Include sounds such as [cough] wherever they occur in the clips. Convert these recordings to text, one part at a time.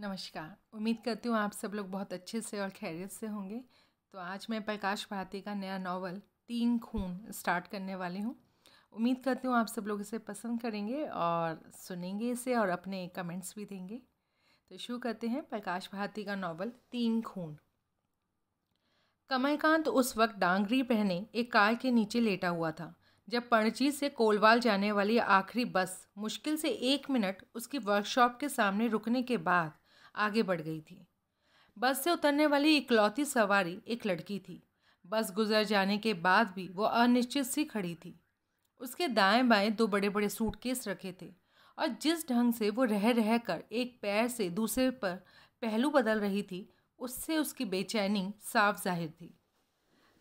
नमस्कार उम्मीद करती हूँ आप सब लोग बहुत अच्छे से और खैरियत से होंगे तो आज मैं प्रकाश भारती का नया नावल तीन खून स्टार्ट करने वाली हूँ उम्मीद करती हूँ आप सब लोग इसे पसंद करेंगे और सुनेंगे इसे और अपने कमेंट्स भी देंगे तो शुरू करते हैं प्रकाश भारती का नावल तीन खून कमलकांत उस वक्त डांगरी पहने एक कार के नीचे लेटा हुआ था जब पणजी से कोलवाल जाने वाली आखिरी बस मुश्किल से एक मिनट उसकी वर्कशॉप के सामने रुकने के बाद आगे बढ़ गई थी बस से उतरने वाली इकलौती सवारी एक लड़की थी बस गुजर जाने के बाद भी वो अनिश्चित सी खड़ी थी उसके दाएं बाएं दो बड़े बड़े सूटकेस रखे थे और जिस ढंग से वो रह रह कर एक पैर से दूसरे पर पहलू बदल रही थी उससे उसकी बेचैनी साफ जाहिर थी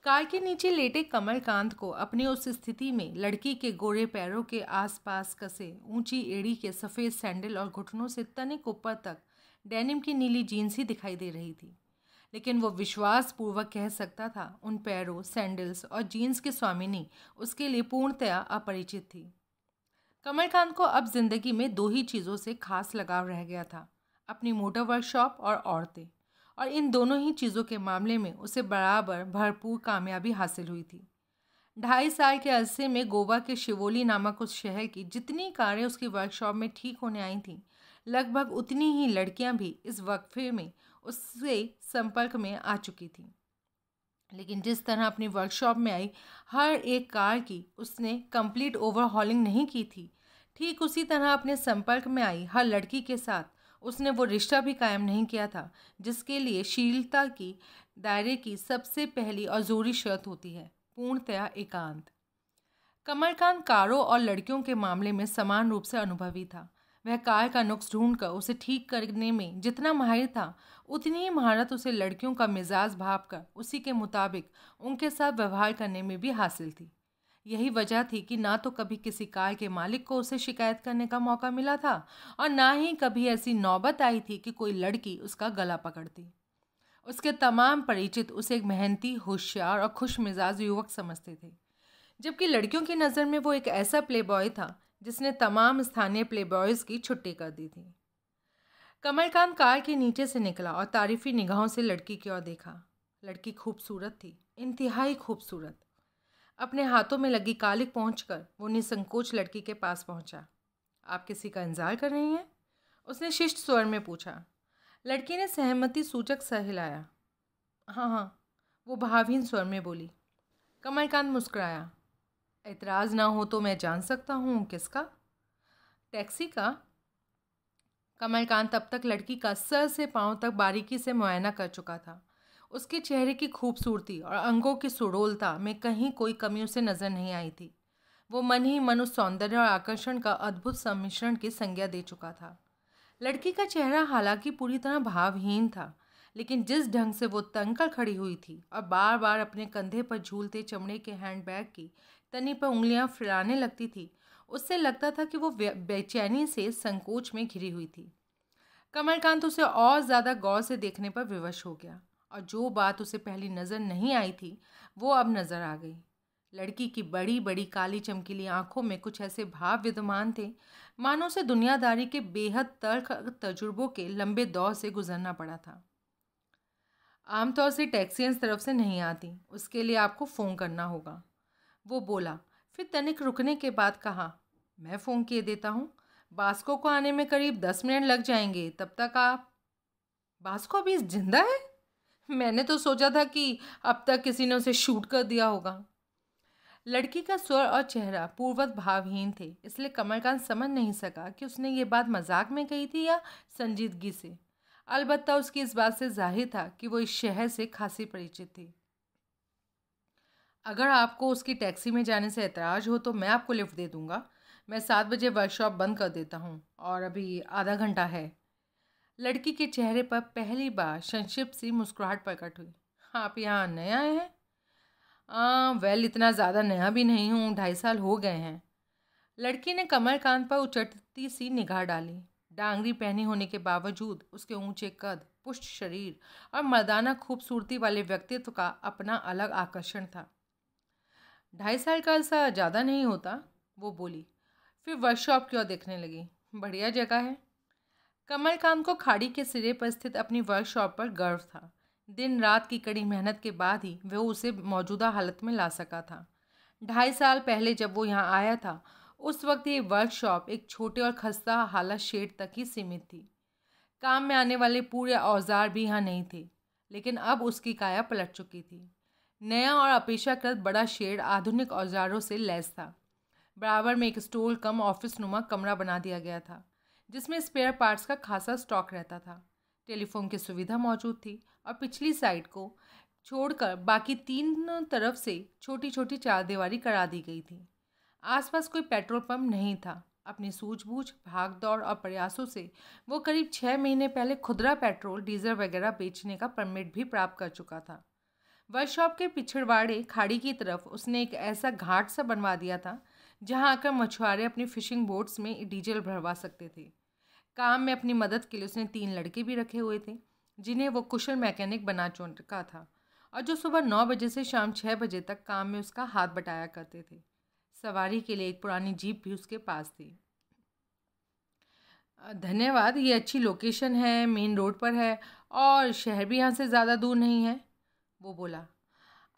कार के नीचे लेटे कमलकांत को अपनी उस स्थिति में लड़की के गोरे पैरों के आसपास कसे ऊंची एड़ी के सफ़ेद सैंडल और घुटनों से तनिक ऊपर तक डेनिम की नीली जीन्स ही दिखाई दे रही थी लेकिन वो विश्वासपूर्वक कह सकता था उन पैरों सैंडल्स और जीन्स की स्वामिनी उसके लिए पूर्णतया अपरिचित थी कमलकांत को अब जिंदगी में दो ही चीज़ों से खास लगाव रह गया था अपनी मोटर वर्कशॉप और औरतें और इन दोनों ही चीज़ों के मामले में उसे बराबर भरपूर कामयाबी हासिल हुई थी ढाई साल के अरसे में गोवा के शिवोली नामक उस शहर की जितनी कारें उसकी वर्कशॉप में ठीक होने आई थीं लगभग उतनी ही लड़कियां भी इस वक्फे में उससे संपर्क में आ चुकी थीं लेकिन जिस तरह अपनी वर्कशॉप में आई हर एक कार की उसने कंप्लीट ओवरहॉलिंग नहीं की थी ठीक उसी तरह अपने संपर्क में आई हर लड़की के साथ उसने वो रिश्ता भी कायम नहीं किया था जिसके लिए शीलता की दायरे की सबसे पहली और जोरी शर्त होती है पूर्णतया एकांत कमरकांत कारों और लड़कियों के मामले में समान रूप से अनुभवी था वह कार का नुक्स ढूंढकर उसे ठीक करने में जितना माहिर था उतनी ही महारत उसे लड़कियों का मिजाज भाप कर उसी के मुताबिक उनके साथ व्यवहार करने में भी हासिल थी यही वजह थी कि ना तो कभी किसी कार के मालिक को उसे शिकायत करने का मौका मिला था और ना ही कभी ऐसी नौबत आई थी कि कोई लड़की उसका गला पकड़ती उसके तमाम परिचित उसे एक मेहनती होशियार और खुश मिजाज युवक समझते थे जबकि लड़कियों की नज़र में वो एक ऐसा प्लेबॉय था जिसने तमाम स्थानीय प्लेबॉयज़ की छुट्टी कर दी थी कमलकांत कार के नीचे से निकला और तारीफ़ी निगाहों से लड़की की ओर देखा लड़की खूबसूरत थी इंतहाई खूबसूरत अपने हाथों में लगी कालिक पहुँच कर वो निसंकोच लड़की के पास पहुँचा आप किसी का इंतज़ार कर रही हैं उसने शिष्ट स्वर में पूछा लड़की ने सहमति सूचक सहिलाया हाँ हाँ वो भावहीन स्वर में बोली कमलकांत मुस्कराया एतराज़ ना हो तो मैं जान सकता हूँ किसका टैक्सी का कमलकांत अब तक लड़की का सर से पाँव तक बारीकी से मुआयना कर चुका था उसके चेहरे की खूबसूरती और अंगों की सुडोलता में कहीं कोई कमी उसे नज़र नहीं आई थी वो मन ही मन उस सौंदर्य और आकर्षण का अद्भुत सम्मिश्रण की संज्ञा दे चुका था लड़की का चेहरा हालांकि पूरी तरह भावहीन था लेकिन जिस ढंग से वो तंग खड़ी हुई थी और बार बार अपने कंधे पर झूलते चमड़े के हैंडबैग की तने पर उंगलियां फिराने लगती थी उससे लगता था कि वो बेचैनी से संकोच में घिरी हुई थी कमलकांत उसे और ज़्यादा गौर से देखने पर विवश हो गया और जो बात उसे पहली नज़र नहीं आई थी वो अब नज़र आ गई लड़की की बड़ी बड़ी काली चमकीली आंखों में कुछ ऐसे भाव विद्यमान थे मानो से दुनियादारी के बेहद तर्क तजुर्बों के लंबे दौर से गुजरना पड़ा था आमतौर से टैक्सियाँ इस तरफ से नहीं आती उसके लिए आपको फ़ोन करना होगा वो बोला फिर तनिक रुकने के बाद कहा मैं फ़ोन किए देता हूँ बास्को को आने में करीब दस मिनट लग जाएंगे तब तक आप बास्को अभी जिंदा है मैंने तो सोचा था कि अब तक किसी ने उसे शूट कर दिया होगा लड़की का स्वर और चेहरा पूर्वत भावहीन थे इसलिए कमलकांत समझ नहीं सका कि उसने ये बात मजाक में कही थी या संजीदगी से अलबत्ता उसकी इस बात से जाहिर था कि वो इस शहर से खासी परिचित थी अगर आपको उसकी टैक्सी में जाने से एतराज़ हो तो मैं आपको लिफ्ट दे दूँगा मैं सात बजे वर्कशॉप बंद कर देता हूँ और अभी आधा घंटा है लड़की के चेहरे पर पहली बार संक्षिप्त सी मुस्कुराहट प्रकट हुई आप यहाँ नया आए हैं वेल इतना ज़्यादा नया भी नहीं हूँ ढाई साल हो गए हैं लड़की ने कमर कान पर उचटती सी निगाह डाली डांगरी पहनी होने के बावजूद उसके ऊंचे कद पुष्ट शरीर और मर्दाना खूबसूरती वाले व्यक्तित्व का अपना अलग आकर्षण था ढाई साल का ऐसा ज़्यादा नहीं होता वो बोली फिर वर्कशॉप की ओर देखने लगी बढ़िया जगह है कमल काम को खाड़ी के सिरे पर स्थित अपनी वर्कशॉप पर गर्व था दिन रात की कड़ी मेहनत के बाद ही वह उसे मौजूदा हालत में ला सका था ढाई साल पहले जब वो यहाँ आया था उस वक्त ये वर्कशॉप एक छोटे और खस्ता हालत शेड तक ही सीमित थी काम में आने वाले पूरे औजार भी यहाँ नहीं थे लेकिन अब उसकी काया पलट चुकी थी नया और अपेक्षाकृत बड़ा शेड आधुनिक औजारों से लैस था बराबर में एक स्टोल कम ऑफिस नुमा कमरा बना दिया गया था जिसमें स्पेयर पार्ट्स का खासा स्टॉक रहता था टेलीफोन की सुविधा मौजूद थी और पिछली साइड को छोड़कर बाकी तीन तरफ से छोटी छोटी चार दीवारी करा दी गई थी आसपास कोई पेट्रोल पंप नहीं था अपनी सूझबूझ भाग दौड़ और प्रयासों से वो करीब छः महीने पहले खुदरा पेट्रोल डीजल वगैरह बेचने का परमिट भी प्राप्त कर चुका था वर्कशॉप के पिछड़वाड़े खाड़ी की तरफ उसने एक ऐसा घाट सा बनवा दिया था जहाँ आकर मछुआरे अपनी फिशिंग बोट्स में डीजल भरवा सकते थे काम में अपनी मदद के लिए उसने तीन लड़के भी रखे हुए थे जिन्हें वो कुशल मैकेनिक बना चुका था और जो सुबह नौ बजे से शाम छः बजे तक काम में उसका हाथ बटाया करते थे सवारी के लिए एक पुरानी जीप भी उसके पास थी धन्यवाद ये अच्छी लोकेशन है मेन रोड पर है और शहर भी यहाँ से ज़्यादा दूर नहीं है वो बोला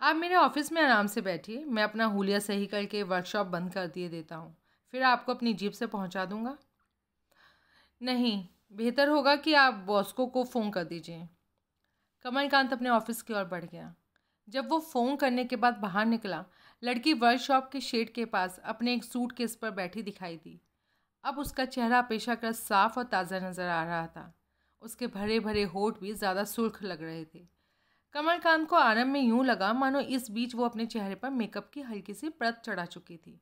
आप मेरे ऑफिस में आराम से बैठिए मैं अपना हुलिया सही करके वर्कशॉप बंद कर दिए देता हूँ फिर आपको अपनी जीप से पहुँचा दूँगा नहीं बेहतर होगा कि आप बॉस्को को फ़ोन कर दीजिए कमलकांत अपने ऑफिस की ओर बढ़ गया जब वो फ़ोन करने के बाद बाहर निकला लड़की वर्कशॉप के शेड के पास अपने एक सूट केस पर बैठी दिखाई दी अब उसका चेहरा पेशा कर साफ और ताज़ा नज़र आ रहा था उसके भरे भरे होठ भी ज़्यादा सुर्ख लग रहे थे कमलकांत को आरंभ में यूं लगा मानो इस बीच वो अपने चेहरे पर मेकअप की हल्की सी परत चढ़ा चुकी थी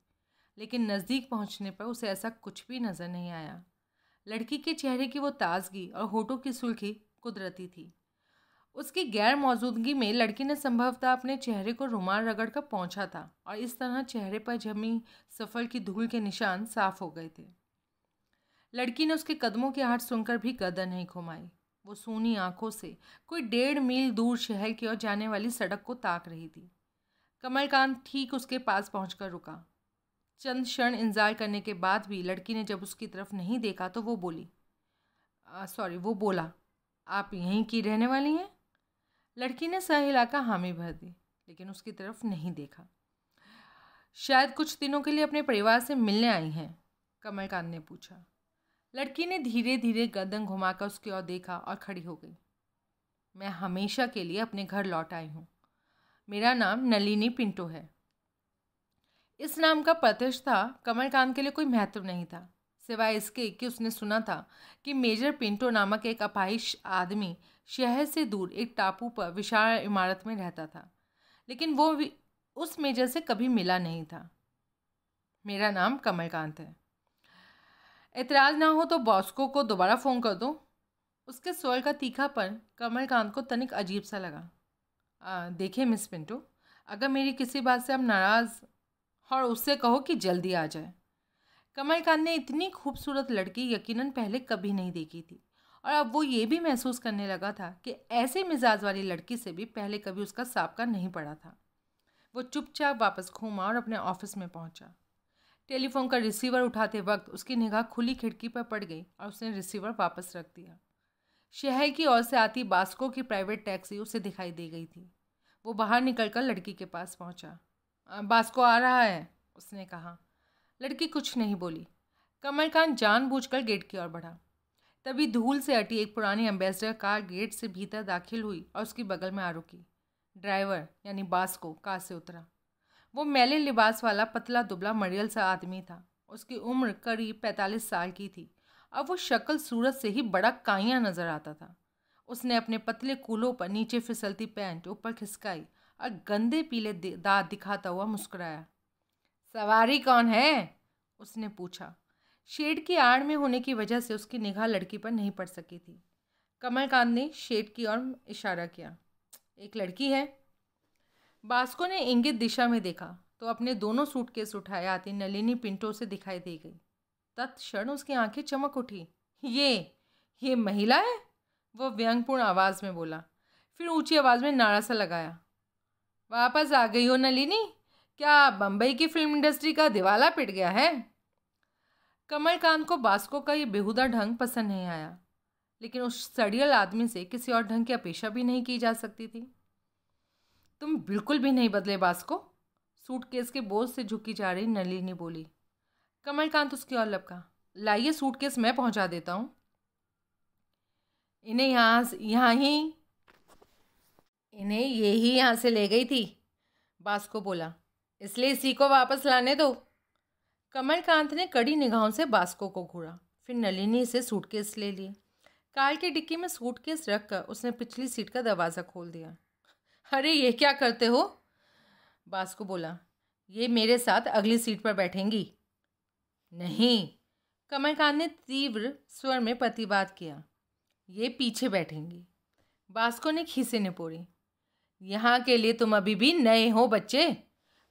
लेकिन नज़दीक पहुंचने पर उसे ऐसा कुछ भी नज़र नहीं आया लड़की के चेहरे की वो ताजगी और होठों की सुर्खी कुदरती थी उसकी गैर मौजूदगी में लड़की ने संभवतः अपने चेहरे को रुमाल रगड़ कर पहुँचा था और इस तरह चेहरे पर जमी सफ़ल की धूल के निशान साफ हो गए थे लड़की ने उसके कदमों की आहट सुनकर भी गदर नहीं घुमाई वो सूनी आंखों से कोई डेढ़ मील दूर शहर की ओर जाने वाली सड़क को ताक रही थी कमलकांत ठीक उसके पास पहुँच रुका चंद क्षण इंतजार करने के बाद भी लड़की ने जब उसकी तरफ नहीं देखा तो वो बोली सॉरी वो बोला आप यहीं की रहने वाली हैं लड़की ने सह इलाका हामी भर दी लेकिन उसकी तरफ नहीं देखा शायद कुछ दिनों के लिए अपने परिवार से मिलने आई हैं कमलकांत ने पूछा लड़की ने धीरे धीरे गर्दन घुमाकर उसकी ओर देखा और खड़ी हो गई मैं हमेशा के लिए अपने घर लौट आई हूँ मेरा नाम नलिनी पिंटो है इस नाम का प्रतिष्ठा कमलकांत के लिए कोई महत्व नहीं था सिवाय इसके कि उसने सुना था कि मेजर पिंटो नामक एक अपाहिश आदमी शहर से दूर एक टापू पर विशाल इमारत में रहता था लेकिन वो उस मेजर से कभी मिला नहीं था मेरा नाम कमलकांत है एतराज़ ना हो तो बॉस्को को दोबारा फ़ोन कर दो उसके स्वर का तीखापन कमलकांत को तनिक अजीब सा लगा देखिए मिस पिंटो अगर मेरी किसी बात से आप नाराज़ और उससे कहो कि जल्दी आ जाए कमलकांत ने इतनी खूबसूरत लड़की यकीनन पहले कभी नहीं देखी थी और अब वो ये भी महसूस करने लगा था कि ऐसे मिजाज वाली लड़की से भी पहले कभी उसका साबका नहीं पड़ा था वो चुपचाप वापस घूमा और अपने ऑफिस में पहुंचा टेलीफोन का रिसीवर उठाते वक्त उसकी निगाह खुली खिड़की पर पड़ गई और उसने रिसीवर वापस रख दिया शहर की ओर से आती बास्को की प्राइवेट टैक्सी उसे दिखाई दे गई थी वो बाहर निकलकर लड़की के पास पहुंचा बास्को आ रहा है उसने कहा लड़की कुछ नहीं बोली कमरकांत जानबूझकर गेट की ओर बढ़ा तभी धूल से अटी एक पुरानी एम्बेसडर कार गेट से भीतर दाखिल हुई और उसकी बगल में आ रुकी ड्राइवर यानी बास्को कार से उतरा वो मैले लिबास वाला पतला दुबला मरियल सा आदमी था उसकी उम्र करीब पैंतालीस साल की थी अब वो शक्ल सूरत से ही बड़ा काया नज़र आता था उसने अपने पतले कूलों पर नीचे फिसलती पैंट ऊपर खिसकाई और गंदे पीले दांत दिखाता हुआ मुस्कुराया सवारी कौन है उसने पूछा शेड की आड़ में होने की वजह से उसकी निगाह लड़की पर नहीं पड़ सकी थी कमलकांत ने शेड की ओर इशारा किया एक लड़की है बास्को ने इंगित दिशा में देखा तो अपने दोनों सूटकेस उठाए आती नलिनी पिंटो से दिखाई दे गई तत्क्षण उसकी आंखें चमक उठी ये ये महिला है वो व्यंगपूर्ण आवाज़ में बोला फिर ऊंची आवाज़ में नारा सा लगाया वापस आ गई हो नलिनी क्या बम्बई की फिल्म इंडस्ट्री का दिवाला पिट गया है कमलकांत को बास्को का ये बेहुदा ढंग पसंद नहीं आया लेकिन उस सड़ियल आदमी से किसी और ढंग की अपेक्षा भी नहीं की जा सकती थी तुम बिल्कुल भी नहीं बदले बास को सूटकेस के बोझ से झुकी जा रही नलिनी बोली कमलकांत उसकी और लपका लाइए सूटकेस मैं पहुंचा देता हूँ इन्हें यहाँ यहाँ ही इन्हें यही यहाँ से ले गई थी बास को बोला इसलिए इसी को वापस लाने दो कमलकांत ने कड़ी निगाहों से बास्को को घूरा फिर नलिनी से सूटकेस ले लिए कार की डिक्की में सूटकेस रखकर उसने पिछली सीट का दरवाज़ा खोल दिया अरे ये क्या करते हो बास्को बोला ये मेरे साथ अगली सीट पर बैठेंगी नहीं कमलकांत ने तीव्र स्वर में प्रतिवाद किया ये पीछे बैठेंगी बास्को ने खीसे निपोड़ी यहाँ के लिए तुम अभी भी नए हो बच्चे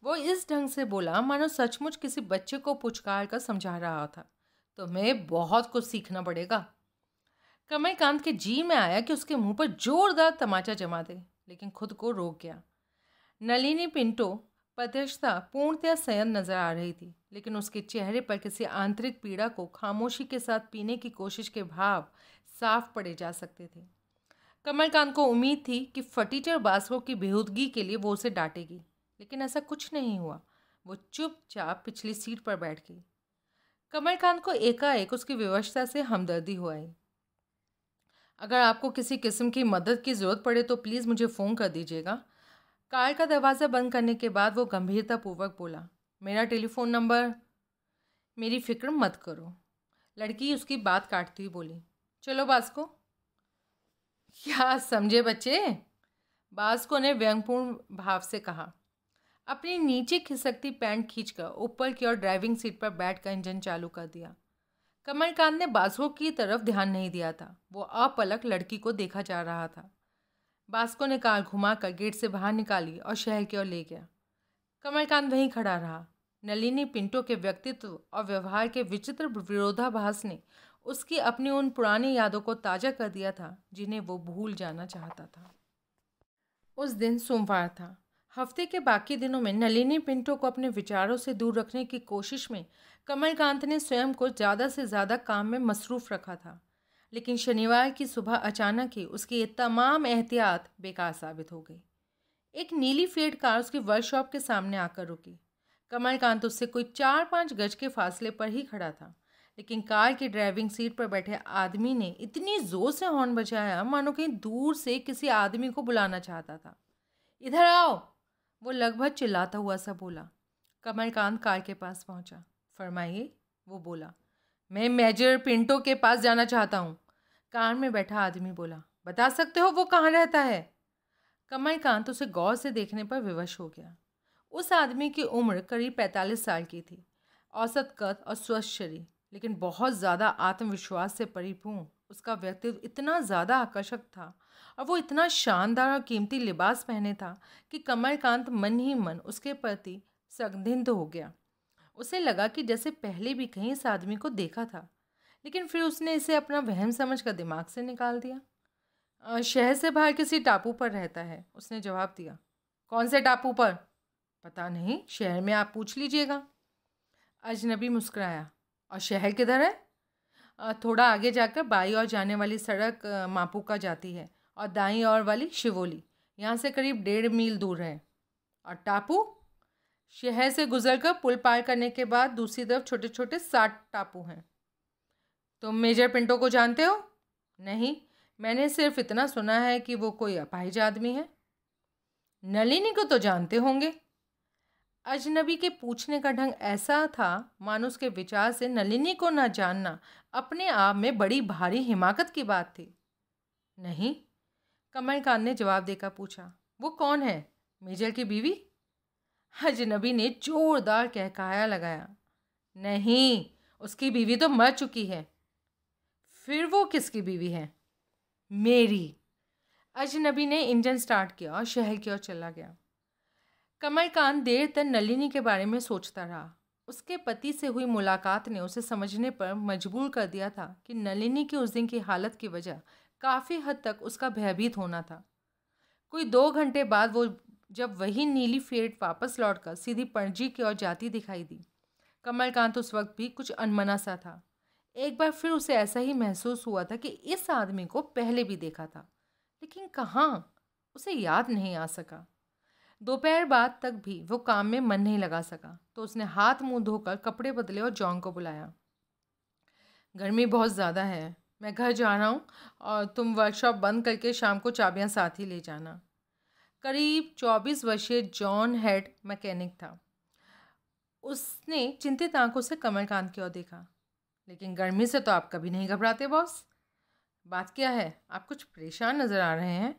वो इस ढंग से बोला मानो सचमुच किसी बच्चे को पुचकार कर समझा रहा था तुम्हें बहुत कुछ सीखना पड़ेगा कमलकांत के जी में आया कि उसके मुंह पर जोरदार तमाचा जमा दे लेकिन खुद को रोक गया नलिनी पिंटो प्रत्यक्षता पूर्णतया संयम नजर आ रही थी लेकिन उसके चेहरे पर किसी आंतरिक पीड़ा को खामोशी के साथ पीने की कोशिश के भाव साफ पड़े जा सकते थे कमलकांत को उम्मीद थी कि फटीचर बासुओं की बेहूदगी के लिए वो उसे डांटेगी लेकिन ऐसा कुछ नहीं हुआ वो चुपचाप पिछली सीट पर बैठ गई कमलकांत को एकाएक उसकी व्यवस्था से हमदर्दी हो आई अगर आपको किसी किस्म की मदद की ज़रूरत पड़े तो प्लीज़ मुझे फ़ोन कर दीजिएगा कार का दरवाज़ा बंद करने के बाद वो गंभीरतापूर्वक बोला मेरा टेलीफ़ोन नंबर मेरी फ़िक्र मत करो लड़की उसकी बात काटती हुई बोली चलो बास्को क्या समझे बच्चे बास्को ने व्यंगपूर्ण भाव से कहा अपनी नीचे खिसकती पैंट खींचकर ऊपर की ओर ड्राइविंग सीट पर बैठकर इंजन चालू कर दिया कमलकांत ने बासुओं की तरफ ध्यान नहीं दिया था वो अपलक लड़की को देखा जा रहा था बास्को ने कार घुमाकर गेट से बाहर निकाली और शहर की ओर ले गया कमलकांत वहीं खड़ा रहा नलिनी पिंटो के व्यक्तित्व और व्यवहार के विचित्र विरोधाभास ने उसकी अपनी उन पुरानी यादों को ताज़ा कर दिया था जिन्हें वो भूल जाना चाहता था उस दिन सोमवार था हफ्ते के बाकी दिनों में नलिनी पिंटो को अपने विचारों से दूर रखने की कोशिश में कमलकांत ने स्वयं को ज़्यादा से ज़्यादा काम में मसरूफ़ रखा था लेकिन शनिवार की सुबह अचानक ही उसकी ये तमाम एहतियात बेकार साबित हो गई एक नीली फेड कार उसकी वर्कशॉप के सामने आकर रुकी कमलकांत उससे कोई चार पाँच गज के फासले पर ही खड़ा था लेकिन कार की ड्राइविंग सीट पर बैठे आदमी ने इतनी ज़ोर से हॉर्न बजाया मानो कहीं दूर से किसी आदमी को बुलाना चाहता था इधर आओ वो लगभग चिल्लाता हुआ सा बोला कमलकांत कार के पास पहुंचा। फरमाइए वो बोला मैं मेजर पिंटो के पास जाना चाहता हूँ कार में बैठा आदमी बोला बता सकते हो वो कहाँ रहता है कमलकांत उसे गौर से देखने पर विवश हो गया उस आदमी की उम्र करीब पैंतालीस साल की थी औसत कद और स्वस्थ शरीर लेकिन बहुत ज़्यादा आत्मविश्वास से परिपूर्ण उसका व्यक्तित्व इतना ज़्यादा आकर्षक था और वो इतना शानदार और कीमती लिबास पहने था कि कमलकांत मन ही मन उसके प्रति संदिग्ध हो गया उसे लगा कि जैसे पहले भी कहीं इस आदमी को देखा था लेकिन फिर उसने इसे अपना वहम समझ कर दिमाग से निकाल दिया शहर से बाहर किसी टापू पर रहता है उसने जवाब दिया कौन से टापू पर पता नहीं शहर में आप पूछ लीजिएगा अजनबी मुस्कराया और शहर किधर है थोड़ा आगे जाकर बाई और जाने वाली सड़क मापू का जाती है और दाई और वाली शिवोली यहाँ से करीब डेढ़ मील दूर है और टापू शहर से गुजरकर पुल पार करने के बाद दूसरी तरफ छोटे छोटे सात टापू हैं तुम तो मेजर पिंटो को जानते हो नहीं मैंने सिर्फ इतना सुना है कि वो कोई अपाहिज आदमी है नलिनी को तो जानते होंगे अजनबी के पूछने का ढंग ऐसा था मानो उसके विचार से नलिनी को न जानना अपने आप में बड़ी भारी हिमाकत की बात थी नहीं कमल खान ने जवाब देकर पूछा वो कौन है मेजर की बीवी अजनबी ने जोरदार कहकाया लगाया नहीं उसकी बीवी तो मर चुकी है फिर वो किसकी बीवी है मेरी अजनबी ने इंजन स्टार्ट किया और शहर की ओर चला गया कमल कान देर तक नलिनी के बारे में सोचता रहा उसके पति से हुई मुलाकात ने उसे समझने पर मजबूर कर दिया था कि नलिनी की उस दिन की हालत की वजह काफ़ी हद तक उसका भयभीत होना था कोई दो घंटे बाद वो जब वही नीली फेट वापस लौटकर सीधी पणजी की ओर जाती दिखाई दी कमलकांत उस वक्त भी कुछ अनमना सा था एक बार फिर उसे ऐसा ही महसूस हुआ था कि इस आदमी को पहले भी देखा था लेकिन कहाँ उसे याद नहीं आ सका दोपहर बाद तक भी वो काम में मन नहीं लगा सका तो उसने हाथ मुंह धोकर कपड़े बदले और जॉन को बुलाया गर्मी बहुत ज़्यादा है मैं घर जा रहा हूँ और तुम वर्कशॉप बंद करके शाम को चाबियाँ साथ ही ले जाना करीब चौबीस वर्षीय जॉन हेड मैकेनिक था उसने चिंतित आंखों से कमरकांत की ओर देखा लेकिन गर्मी से तो आप कभी नहीं घबराते बॉस बात क्या है आप कुछ परेशान नज़र आ रहे हैं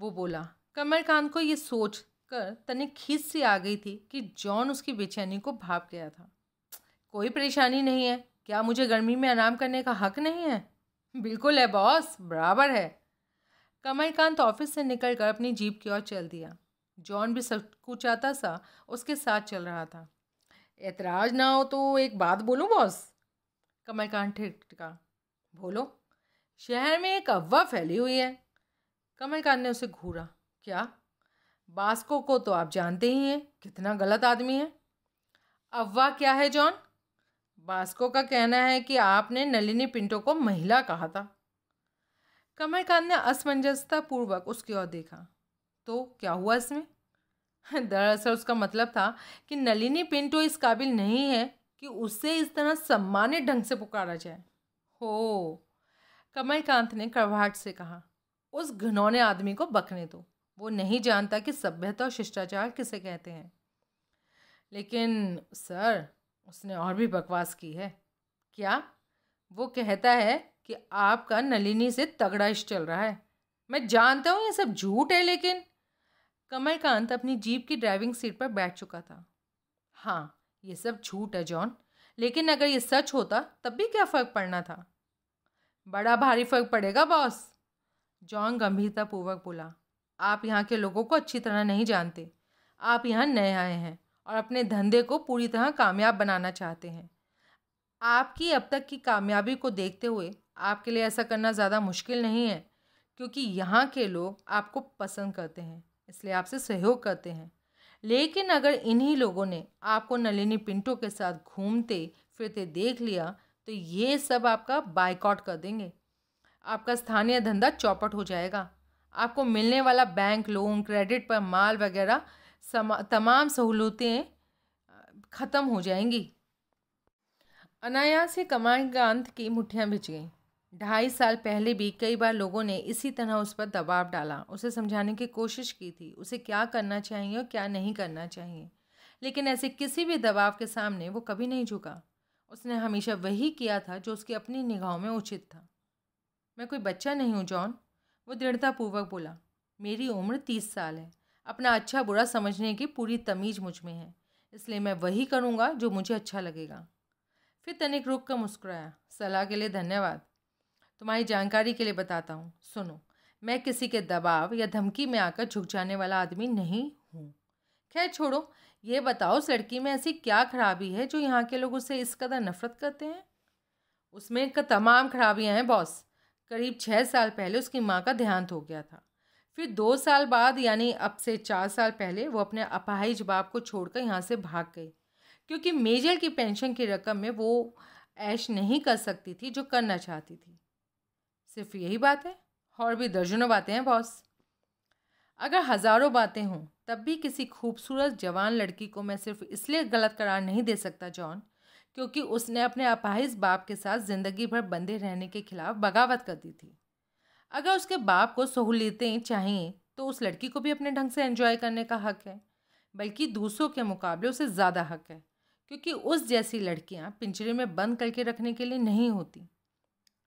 वो बोला कमरकांत को ये सोच कर तनिक खींच सी आ गई थी कि जॉन उसकी बेचैनी को भाप गया था कोई परेशानी नहीं है क्या मुझे गर्मी में आराम करने का हक नहीं है बिल्कुल है बॉस बराबर है कमलकांत ऑफिस से निकलकर अपनी जीप की ओर चल दिया जॉन भी सब कुछ आता सा उसके साथ चल रहा था ऐतराज ना हो तो एक बात बोलूँ बॉस कमलकांत ठिटका बोलो शहर में एक अव्वा फैली हुई है कमलकांत ने उसे घूरा क्या बास्को को तो आप जानते ही हैं कितना गलत आदमी है अव्वा क्या है जॉन बास्को का कहना है कि आपने नलिनी पिंटो को महिला कहा था कमल कांत ने असमंजसतापूर्वक उसकी ओर देखा तो क्या हुआ इसमें दरअसल उसका मतलब था कि नलिनी पिंटो इस काबिल नहीं है कि उससे इस तरह सम्मानित ढंग से पुकारा जाए हो कमल कांत ने करवाहट से कहा उस घनौने आदमी को बकने दो वो नहीं जानता कि सभ्यता और शिष्टाचार किसे कहते हैं लेकिन सर उसने और भी बकवास की है क्या वो कहता है कि आपका नलिनी से तगड़ाइश चल रहा है मैं जानता हूँ ये सब झूठ है लेकिन कमलकांत अपनी जीप की ड्राइविंग सीट पर बैठ चुका था हाँ ये सब झूठ है जॉन लेकिन अगर ये सच होता तब भी क्या फ़र्क पड़ना था बड़ा भारी फ़र्क पड़ेगा बॉस जॉन गंभीरतापूर्वक बोला आप यहाँ के लोगों को अच्छी तरह नहीं जानते आप यहाँ नए आए हैं और अपने धंधे को पूरी तरह कामयाब बनाना चाहते हैं आपकी अब तक की कामयाबी को देखते हुए आपके लिए ऐसा करना ज़्यादा मुश्किल नहीं है क्योंकि यहाँ के लोग आपको पसंद करते हैं इसलिए आपसे सहयोग करते हैं लेकिन अगर इन्हीं लोगों ने आपको नलिनी पिंटो के साथ घूमते फिरते देख लिया तो ये सब आपका बाइकआउट कर देंगे आपका स्थानीय धंधा चौपट हो जाएगा आपको मिलने वाला बैंक लोन क्रेडिट पर माल वगैरह तमाम सहूलतें ख़त्म हो जाएंगी अनायास ही कमाई का अंत की मुठियाँ बिछ गईं ढाई साल पहले भी कई बार लोगों ने इसी तरह उस पर दबाव डाला उसे समझाने की कोशिश की थी उसे क्या करना चाहिए और क्या नहीं करना चाहिए लेकिन ऐसे किसी भी दबाव के सामने वो कभी नहीं झुका उसने हमेशा वही किया था जो उसकी अपनी निगाहों में उचित था मैं कोई बच्चा नहीं हूँ जॉन वो दृढ़तापूर्वक बोला मेरी उम्र तीस साल है अपना अच्छा बुरा समझने की पूरी तमीज़ मुझ में है इसलिए मैं वही करूँगा जो मुझे अच्छा लगेगा फिर तनिक रुक कर मुस्कुराया सलाह के लिए धन्यवाद तुम्हारी जानकारी के लिए बताता हूँ सुनो मैं किसी के दबाव या धमकी में आकर झुक जाने वाला आदमी नहीं हूँ खैर छोड़ो ये बताओ उस लड़की में ऐसी क्या खराबी है जो यहाँ के लोग उससे इस कदर नफरत करते हैं उसमें का तमाम खराबियाँ हैं बॉस करीब छः साल पहले उसकी माँ का देहांत हो गया था फिर दो साल बाद यानी अब से चार साल पहले वो अपने अपाहिज बाप को छोड़कर यहाँ से भाग गई क्योंकि मेजर की पेंशन की रकम में वो ऐश नहीं कर सकती थी जो करना चाहती थी सिर्फ यही बात है और भी दर्जनों बातें हैं बॉस अगर हज़ारों बातें हों तब भी किसी खूबसूरत जवान लड़की को मैं सिर्फ इसलिए गलत करार नहीं दे सकता जॉन क्योंकि उसने अपने अपाहिज बाप के साथ ज़िंदगी भर बंधे रहने के खिलाफ बगावत कर दी थी अगर उसके बाप को सहूलियतें चाहिए तो उस लड़की को भी अपने ढंग से एंजॉय करने का हक है बल्कि दूसरों के मुकाबले उसे ज़्यादा हक है क्योंकि उस जैसी लड़कियाँ पिंजरे में बंद करके रखने के लिए नहीं होती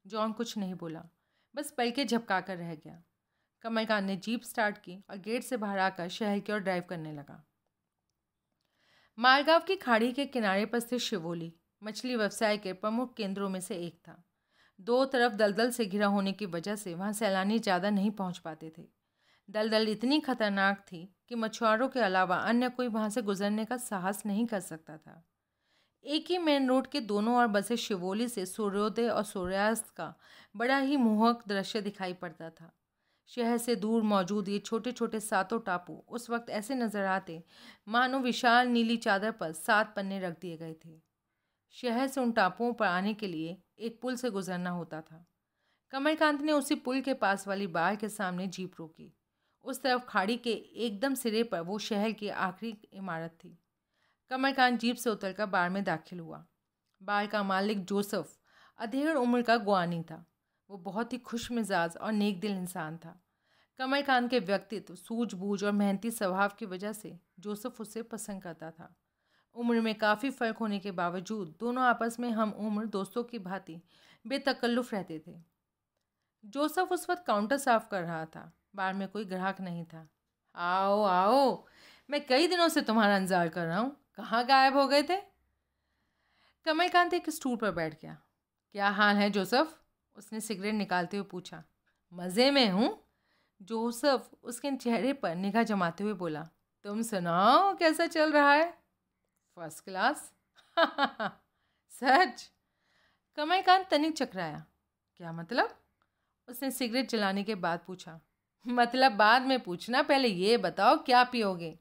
जॉन कुछ नहीं बोला बस पल के झपका कर रह गया कमलकांत ने जीप स्टार्ट की और गेट से बाहर आकर शहर की ओर ड्राइव करने लगा मालगांव की खाड़ी के किनारे पर स्थित शिवोली मछली व्यवसाय के प्रमुख केंद्रों में से एक था दो तरफ दलदल से घिरा होने की वजह से वहाँ सैलानी ज़्यादा नहीं पहुँच पाते थे दलदल इतनी खतरनाक थी कि मछुआरों के अलावा अन्य कोई वहाँ से गुजरने का साहस नहीं कर सकता था एक ही मेन रोड के दोनों ओर बसे शिवोली से सूर्योदय और सूर्यास्त का बड़ा ही मोहक दृश्य दिखाई पड़ता था शहर से दूर मौजूद ये छोटे छोटे सातों टापू उस वक्त ऐसे नज़र आते मानो विशाल नीली चादर पर सात पन्ने रख दिए गए थे शहर से उन टापुओं पर आने के लिए एक पुल से गुजरना होता था कमलकांत ने उसी पुल के पास वाली बाढ़ के सामने जीप रोकी उस तरफ खाड़ी के एकदम सिरे पर वो शहर की आखिरी इमारत थी कमलकांत जीप से उतरकर बार में दाखिल हुआ बार का मालिक जोसफ अधेड़ उम्र का गुआनी था वो बहुत ही खुश मिजाज और नेक दिल इंसान था कमलकांत के व्यक्तित्व सूझबूझ और मेहनती स्वभाव की वजह से जोसफ उसे पसंद करता था उम्र में काफ़ी फ़र्क होने के बावजूद दोनों आपस में हम उम्र दोस्तों की भांति बेतकल्लुफ़ रहते थे जोसफ उस वक्त काउंटर साफ कर रहा था बार में कोई ग्राहक नहीं था आओ आओ मैं कई दिनों से तुम्हारा इंतजार कर रहा हूँ कहाँ गायब हो गए थे कमलकांत एक स्टूल पर बैठ गया क्या हाल है जोसफ उसने सिगरेट निकालते हुए पूछा मज़े में हूँ जोसफ उसके चेहरे पर निगाह जमाते हुए बोला तुम सुनाओ कैसा चल रहा है फर्स्ट क्लास [laughs] सच कमलकांत तनिक चकराया क्या मतलब उसने सिगरेट जलाने के बाद पूछा मतलब बाद में पूछना पहले ये बताओ क्या पियोगे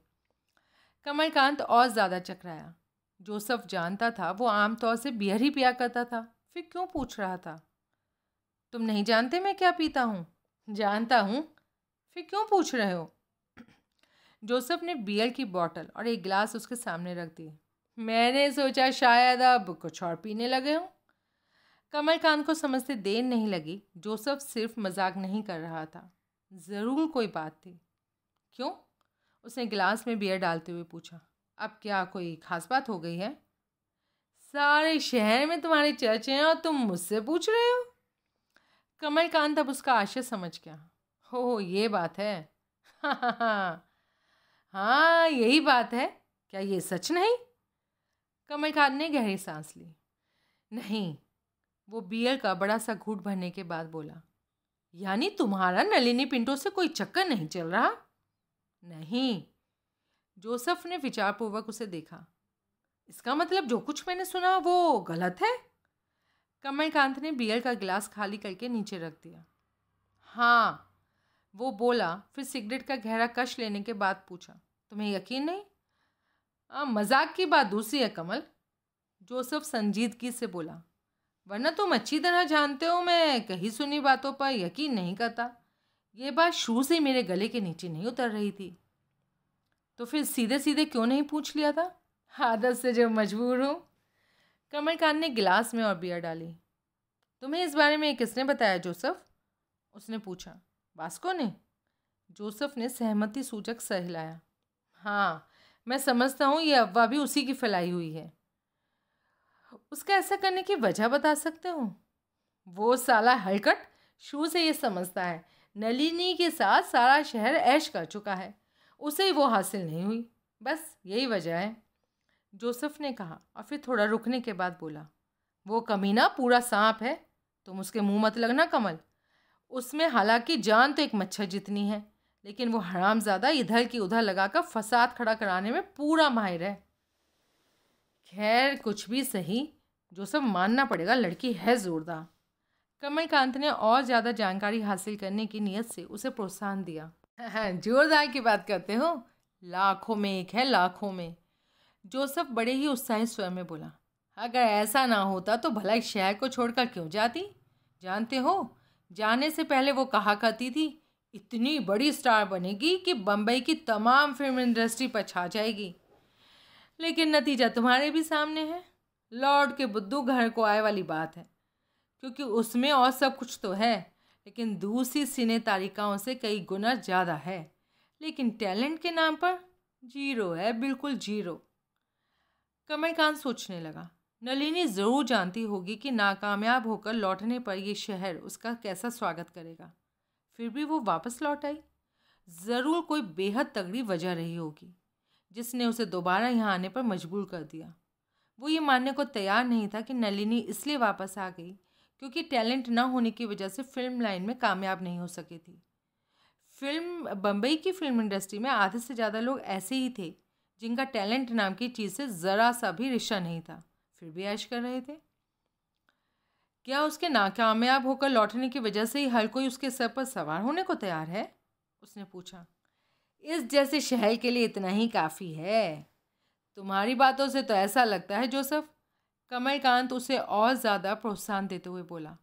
कमलकांत और ज़्यादा चकराया जोसफ जानता था वो आमतौर से बियर ही पिया करता था फिर क्यों पूछ रहा था तुम नहीं जानते मैं क्या पीता हूँ जानता हूँ फिर क्यों पूछ रहे हो [clears throat] जोसफ ने बियर की बॉटल और एक गिलास उसके सामने रख दी मैंने सोचा शायद अब कुछ और पीने लगे हों कमल खान को समझते देर नहीं लगी जोसफ सिर्फ मजाक नहीं कर रहा था ज़रूर कोई बात थी क्यों उसने गिलास में बियर डालते हुए पूछा अब क्या कोई ख़ास बात हो गई है सारे शहर में तुम्हारे चर्चे हैं और तुम मुझसे पूछ रहे हो कमल कांत अब उसका आशय समझ गया हो ये बात है हाँ हाँ हाँ यही बात है क्या ये सच नहीं कमल खान ने गहरी सांस ली नहीं वो बियर का बड़ा सा घूट भरने के बाद बोला यानी तुम्हारा नलिनी पिंटो से कोई चक्कर नहीं चल रहा नहीं जोसफ ने विचारपूर्वक उसे देखा इसका मतलब जो कुछ मैंने सुना वो गलत है कमलकांत ने बियर का गिलास खाली करके नीचे रख दिया हाँ वो बोला फिर सिगरेट का गहरा कश लेने के बाद पूछा तुम्हें यकीन नहीं हाँ मजाक की बात दूसरी है कमल जोसफ संजीदगी से बोला वरना तुम अच्छी तरह जानते हो मैं कहीं सुनी बातों पर यकीन नहीं करता ये बात शुरू से मेरे गले के नीचे नहीं उतर रही थी तो फिर सीधे सीधे क्यों नहीं पूछ लिया था आदत से जब मजबूर हूँ कमल खान ने गिलास में और बियर डाली तुम्हें इस बारे में किसने बताया जोसफ उसने पूछा वास्को ने जोसफ ने सहमति सूचक सहलाया हाँ मैं समझता हूँ ये अफवाह भी उसी की फैलाई हुई है उसका ऐसा करने की वजह बता सकते हो वो साला हलकट शुरू से ये समझता है नलिनी के साथ सारा शहर ऐश कर चुका है उसे वो हासिल नहीं हुई बस यही वजह है जोसेफ ने कहा और फिर थोड़ा रुकने के बाद बोला वो कमीना पूरा सांप है तुम उसके मुंह मत लगना कमल उसमें हालांकि जान तो एक मच्छर जितनी है लेकिन वो हरामजादा इधर की उधर लगाकर फसाद खड़ा कराने में पूरा माहिर है खैर कुछ भी सही जो सब मानना पड़ेगा लड़की है जोरदार कमलकांत ने और ज़्यादा जानकारी हासिल करने की नीयत से उसे प्रोत्साहन दिया हाँ, जोरदार की बात करते हो लाखों में एक है लाखों में जोसफ बड़े ही उत्साहित स्वयं में बोला अगर ऐसा ना होता तो भला एक शहर को छोड़कर क्यों जाती जानते हो जाने से पहले वो कहा करती थी इतनी बड़ी स्टार बनेगी कि बम्बई की तमाम फिल्म इंडस्ट्री पर छा जाएगी लेकिन नतीजा तुम्हारे भी सामने है लॉर्ड के बुद्धू घर को आए वाली बात है क्योंकि उसमें और सब कुछ तो है लेकिन दूसरी सिने तारिकाओं से कई गुना ज़्यादा है लेकिन टैलेंट के नाम पर जीरो है बिल्कुल जीरो कमरकांत सोचने लगा नलिनी ज़रूर जानती होगी कि नाकामयाब होकर लौटने पर यह शहर उसका कैसा स्वागत करेगा फिर भी वो वापस लौट आई ज़रूर कोई बेहद तगड़ी वजह रही होगी जिसने उसे दोबारा यहाँ आने पर मजबूर कर दिया वो ये मानने को तैयार नहीं था कि नलिनी इसलिए वापस आ गई क्योंकि टैलेंट ना होने की वजह से फिल्म लाइन में कामयाब नहीं हो सकी थी फिल्म बम्बई की फिल्म इंडस्ट्री में आधे से ज़्यादा लोग ऐसे ही थे जिनका टैलेंट नाम की चीज़ से ज़रा सा भी रिश्ता नहीं था फिर भी ऐश कर रहे थे क्या उसके नाकामयाब होकर लौटने की वजह से ही हर कोई उसके सर पर सवार होने को तैयार है उसने पूछा इस जैसे शहर के लिए इतना ही काफ़ी है तुम्हारी बातों से तो ऐसा लगता है जोसफ कमलकांत उसे और ज़्यादा प्रोत्साहन देते हुए बोला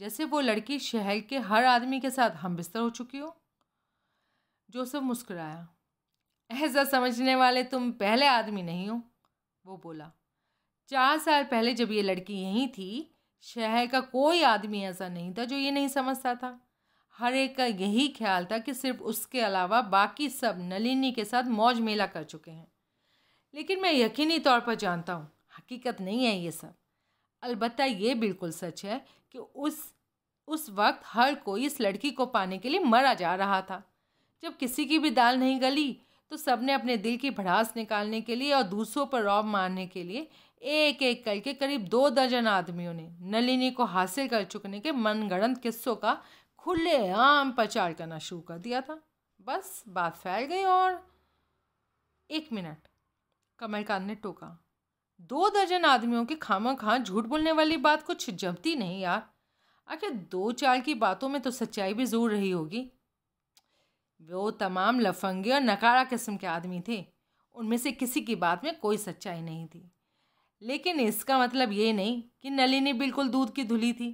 जैसे वो लड़की शहर के हर आदमी के साथ हम बिस्तर हो चुकी हो जोसफ मुस्कराया ऐसा समझने वाले तुम पहले आदमी नहीं हो वो बोला चार साल पहले जब ये लड़की यहीं थी शहर का कोई आदमी ऐसा नहीं था जो ये नहीं समझता था हर एक का यही ख्याल था कि सिर्फ उसके अलावा बाकी सब नलिनी के साथ मौज मेला कर चुके हैं लेकिन मैं यकीनी तौर पर जानता हूँ हकीकत नहीं है ये सब अलबत् ये बिल्कुल सच है कि उस उस वक्त हर कोई इस लड़की को पाने के लिए मरा जा रहा था जब किसी की भी दाल नहीं गली तो सब ने अपने दिल की भड़ास निकालने के लिए और दूसरों पर रौब मारने के लिए एक एक करके करीब दो दर्जन आदमियों ने नलिनी को हासिल कर चुकने के मनगढ़ंत किस्सों का खुलेआम प्रचार करना शुरू कर दिया था बस बात फैल गई और एक मिनट कमलकांत ने टोका दो दर्जन आदमियों की खामा खां झूठ बोलने वाली बात कुछ जमती नहीं यार आखिर दो चार की बातों में तो सच्चाई भी ज़रूर रही होगी वो तमाम लफंगे और नकारा किस्म के आदमी थे उनमें से किसी की बात में कोई सच्चाई नहीं थी लेकिन इसका मतलब ये नहीं कि नलिनी बिल्कुल दूध की धुली थी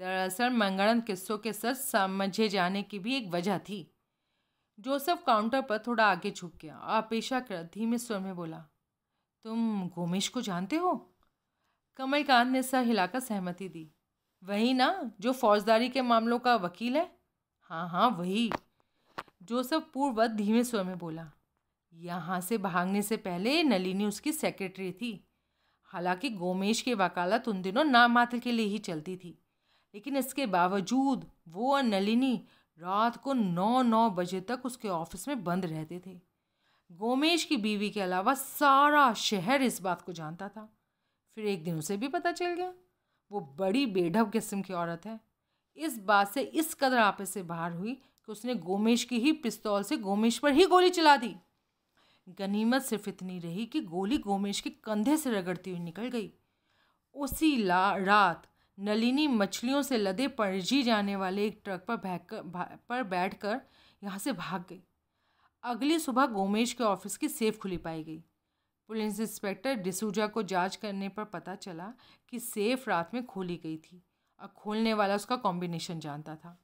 दरअसल मंगणन किस्सों के सच समझे जाने की भी एक वजह थी जोसेफ काउंटर पर थोड़ा आगे झुक गया और कर धीमे स्वर में बोला तुम गोमेश को जानते हो कमलकांत ने सर हिलाकर सहमति दी वही ना जो फौजदारी के मामलों का वकील है हाँ हाँ वही जोसेफ पूर्ववत धीमे स्वर में बोला यहाँ से भागने से पहले नलिनी उसकी सेक्रेटरी थी हालांकि गोमेश की वकालत उन दिनों नामात्र के लिए ही चलती थी लेकिन इसके बावजूद वो और नलिनी रात को नौ नौ बजे तक उसके ऑफिस में बंद रहते थे गोमेश की बीवी के अलावा सारा शहर इस बात को जानता था फिर एक दिन उसे भी पता चल गया वो बड़ी बेढब किस्म की औरत है इस बात से इस कदर आपस से बाहर हुई कि उसने गोमेश की ही पिस्तौल से गोमेश पर ही गोली चला दी गनीमत सिर्फ इतनी रही कि गोली गोमेश के कंधे से रगड़ती हुई निकल गई उसी ला रात नलिनी मछलियों से लदे परजी जाने वाले एक ट्रक पर भैग कर पर बैठ कर यहाँ से भाग गई अगली सुबह गोमेश के ऑफिस की सेफ खुली पाई गई पुलिस इंस्पेक्टर डिसूजा को जांच करने पर पता चला कि सेफ रात में खोली गई थी और खोलने वाला उसका कॉम्बिनेशन जानता था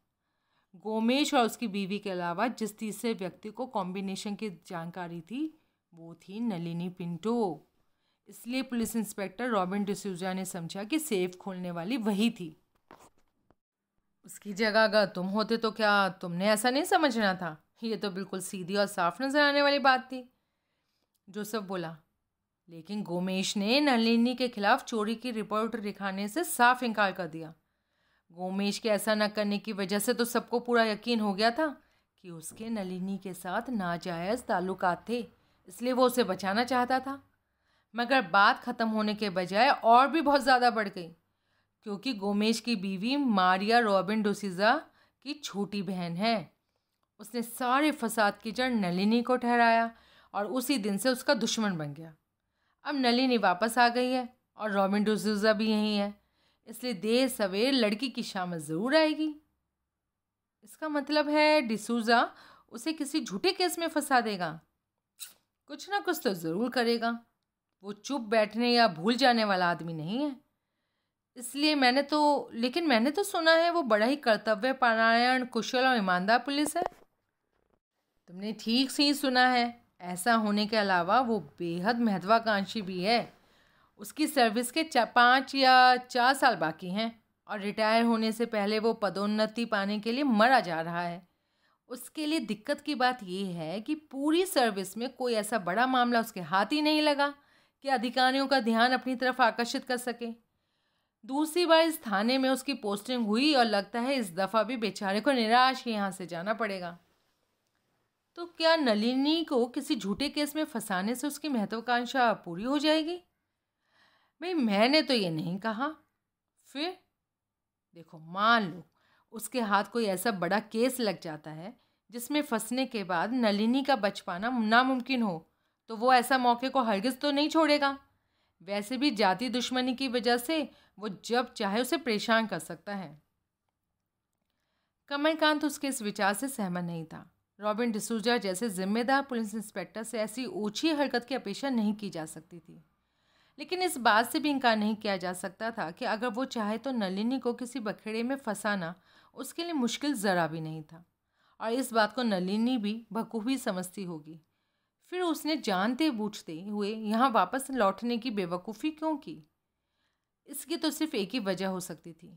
गोमेश और उसकी बीवी के अलावा जिस तीसरे व्यक्ति को कॉम्बिनेशन की जानकारी थी वो थी नलिनी पिंटो इसलिए पुलिस इंस्पेक्टर रॉबिन डिसूजा ने समझा कि सेफ खोलने वाली वही थी उसकी जगह अगर तुम होते तो क्या तुमने ऐसा नहीं समझना था ये तो बिल्कुल सीधी और साफ नज़र आने वाली बात थी जोसफ बोला लेकिन गोमेश ने नलिनी के खिलाफ चोरी की रिपोर्ट दिखाने से साफ इनकार कर दिया गोमेश के ऐसा न करने की वजह से तो सबको पूरा यकीन हो गया था कि उसके नलिनी के साथ नाजायज़ ताल्लुकात थे इसलिए वो उसे बचाना चाहता था मगर बात ख़त्म होने के बजाय और भी बहुत ज़्यादा बढ़ गई क्योंकि गोमेश की बीवी मारिया रॉबिन डोसीज़ा की छोटी बहन है उसने सारे फसाद की जड़ नलिनी को ठहराया और उसी दिन से उसका दुश्मन बन गया अब नलिनी वापस आ गई है और रॉबिन डोसीज़ा भी यहीं है इसलिए देर सवेर लड़की की शाम ज़रूर आएगी इसका मतलब है डिसूजा उसे किसी झूठे केस में फंसा देगा कुछ ना कुछ तो ज़रूर करेगा वो चुप बैठने या भूल जाने वाला आदमी नहीं है इसलिए मैंने तो लेकिन मैंने तो सुना है वो बड़ा ही कर्तव्य पारायण कुशल और ईमानदार पुलिस है तुमने ठीक से ही सुना है ऐसा होने के अलावा वो बेहद महत्वाकांक्षी भी है उसकी सर्विस के पाँच या चार साल बाकी हैं और रिटायर होने से पहले वो पदोन्नति पाने के लिए मरा जा रहा है उसके लिए दिक्कत की बात ये है कि पूरी सर्विस में कोई ऐसा बड़ा मामला उसके हाथ ही नहीं लगा कि अधिकारियों का ध्यान अपनी तरफ आकर्षित कर सके दूसरी बार इस थाने में उसकी पोस्टिंग हुई और लगता है इस दफ़ा भी बेचारे को निराश ही यहाँ से जाना पड़ेगा तो क्या नलिनी को किसी झूठे केस में फंसाने से उसकी महत्वाकांक्षा पूरी हो जाएगी भाई मैंने तो ये नहीं कहा फिर देखो मान लो उसके हाथ कोई ऐसा बड़ा केस लग जाता है जिसमें फंसने के बाद नलिनी का बच पाना नामुमकिन हो तो वो ऐसा मौके को हरगिज़ तो नहीं छोड़ेगा वैसे भी जाति दुश्मनी की वजह से वो जब चाहे उसे परेशान कर सकता है कमलकांत उसके इस विचार से सहमत नहीं था रॉबिन डिसूजा जैसे जिम्मेदार पुलिस इंस्पेक्टर से ऐसी ओछी हरकत की अपेक्षा नहीं की जा सकती थी लेकिन इस बात से भी इनकार नहीं किया जा सकता था कि अगर वो चाहे तो नलिनी को किसी बखेड़े में फंसाना उसके लिए मुश्किल ज़रा भी नहीं था और इस बात को नलिनी भी बखूबी समझती होगी फिर उसने जानते बूझते हुए यहाँ वापस लौटने की बेवकूफ़ी क्यों की इसकी तो सिर्फ एक ही वजह हो सकती थी